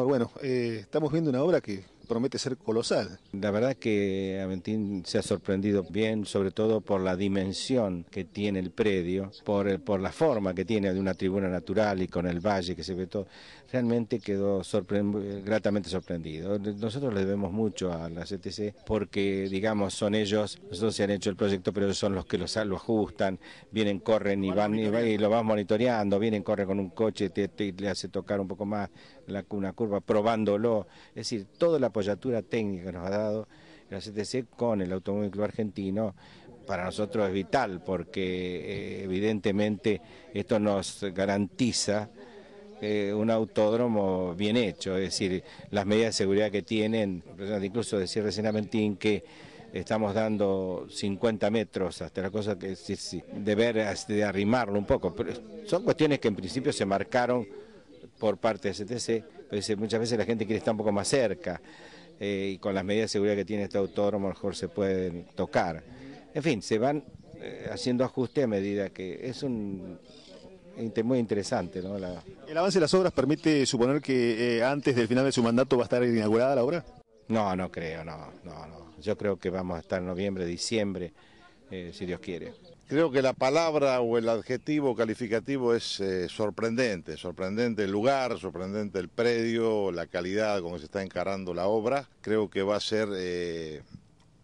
Bueno, eh, estamos viendo una obra que promete ser colosal. La verdad que Aventín se ha sorprendido bien, sobre todo por la dimensión que tiene el predio, por, por la forma que tiene de una tribuna natural y con el valle que se ve todo. Realmente quedó gratamente sorprendido. Nosotros le debemos mucho a la CTC porque, digamos, son ellos, nosotros se han hecho el proyecto, pero ellos son los que lo ajustan, vienen, corren y van, y lo van monitoreando, vienen, corren con un coche, y le hace tocar un poco más la, una curva, probándolo. Es decir, toda la apoyatura técnica que nos ha dado la CTC con el Automóvil Club Argentino, para nosotros es vital porque eh, evidentemente esto nos garantiza eh, un autódromo bien hecho, es decir, las medidas de seguridad que tienen, incluso decir recién que estamos dando 50 metros hasta la cosa que de ver, de arrimarlo un poco, pero son cuestiones que en principio se marcaron por parte de CTC, pues muchas veces la gente quiere estar un poco más cerca eh, y con las medidas de seguridad que tiene este autódromo lo mejor se pueden tocar. En fin, se van eh, haciendo ajustes a medida que es un muy interesante. ¿El avance de las obras permite suponer que eh, antes del final de su mandato va a estar inaugurada la obra? No, no creo, no, no, no. Yo creo que vamos a estar en noviembre, diciembre. Eh, si Dios quiere. Creo que la palabra o el adjetivo calificativo es eh, sorprendente, sorprendente el lugar, sorprendente el predio, la calidad con que se está encarando la obra. Creo que va a ser eh,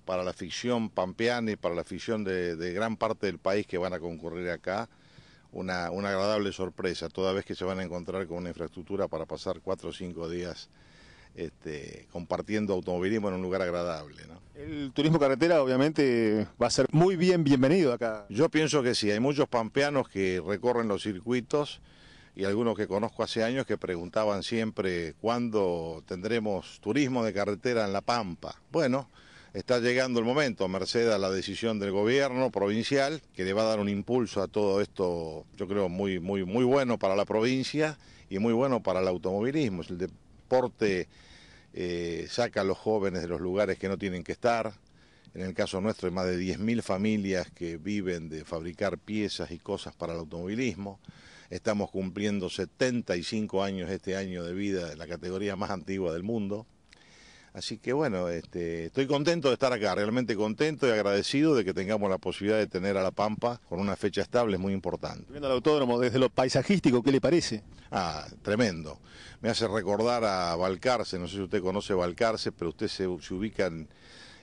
para la ficción pampeana y para la ficción de, gran parte del país que van a concurrir acá. Una, una agradable sorpresa, toda vez que se van a encontrar con una infraestructura para pasar cuatro o cinco días este, compartiendo automovilismo en un lugar agradable. El turismo carretera obviamente va a ser muy bien bienvenido acá. Yo pienso que sí, hay muchos pampeanos que recorren los circuitos y algunos que conozco hace años que preguntaban siempre cuándo tendremos turismo de carretera en La Pampa. Bueno, está llegando el momento, merced a la decisión del gobierno provincial, que le va a dar un impulso a todo esto, yo creo, muy, muy, muy bueno para la provincia y muy bueno para el automovilismo. el de... El transporte eh, saca a los jóvenes de los lugares que no tienen que estar. En el caso nuestro hay más de 10.000 familias que viven de fabricar piezas y cosas para el automovilismo. Estamos cumpliendo 75 años este año de vida de la categoría más antigua del mundo. Así que bueno, este, estoy contento de estar acá, realmente contento y agradecido de que tengamos la posibilidad de tener a La Pampa con una fecha estable, es muy importante. Viendo el autódromo desde lo paisajístico, ¿qué le parece? Ah, tremendo. Me hace recordar a Valcarce, no sé si usted conoce Valcarce, pero usted se, ubica en,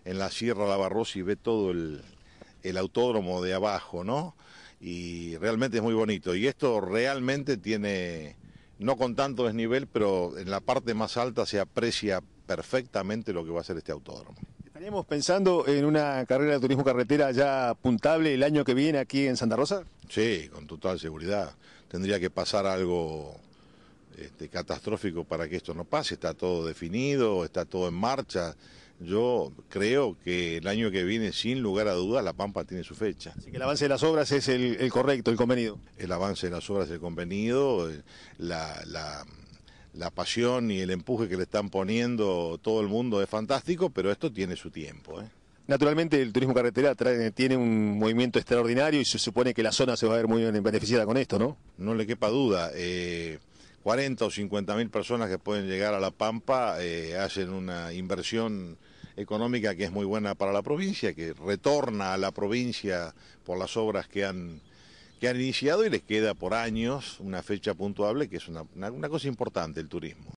la Sierra Lavarroza y ve todo el autódromo de abajo, ¿no? Y realmente es muy bonito. Y esto realmente tiene, no con tanto desnivel, pero en la parte más alta se aprecia perfectamente lo que va a ser este autódromo. ¿Estaríamos pensando en una carrera de turismo carretera ya puntable el año que viene aquí en Santa Rosa? Sí, con total seguridad. Tendría que pasar algo este, catastrófico para que esto no pase. Está todo definido, está todo en marcha. Yo creo que el año que viene, sin lugar a dudas, La Pampa tiene su fecha. Así que el avance de las obras es el, correcto, el convenido. El avance de las obras es el convenido. Eh, la la pasión y el empuje que le están poniendo todo el mundo es fantástico, pero esto tiene su tiempo. ¿eh? Naturalmente el turismo carretera tiene un movimiento extraordinario y se supone que la zona se va a ver muy beneficiada con esto, ¿no? No le quepa duda. 40 eh, o 50 mil personas que pueden llegar a La Pampa eh, hacen una inversión económica que es muy buena para la provincia, que retorna a la provincia por las obras que han que han iniciado y les queda por años una fecha puntuable que es una, una, una cosa importante el turismo.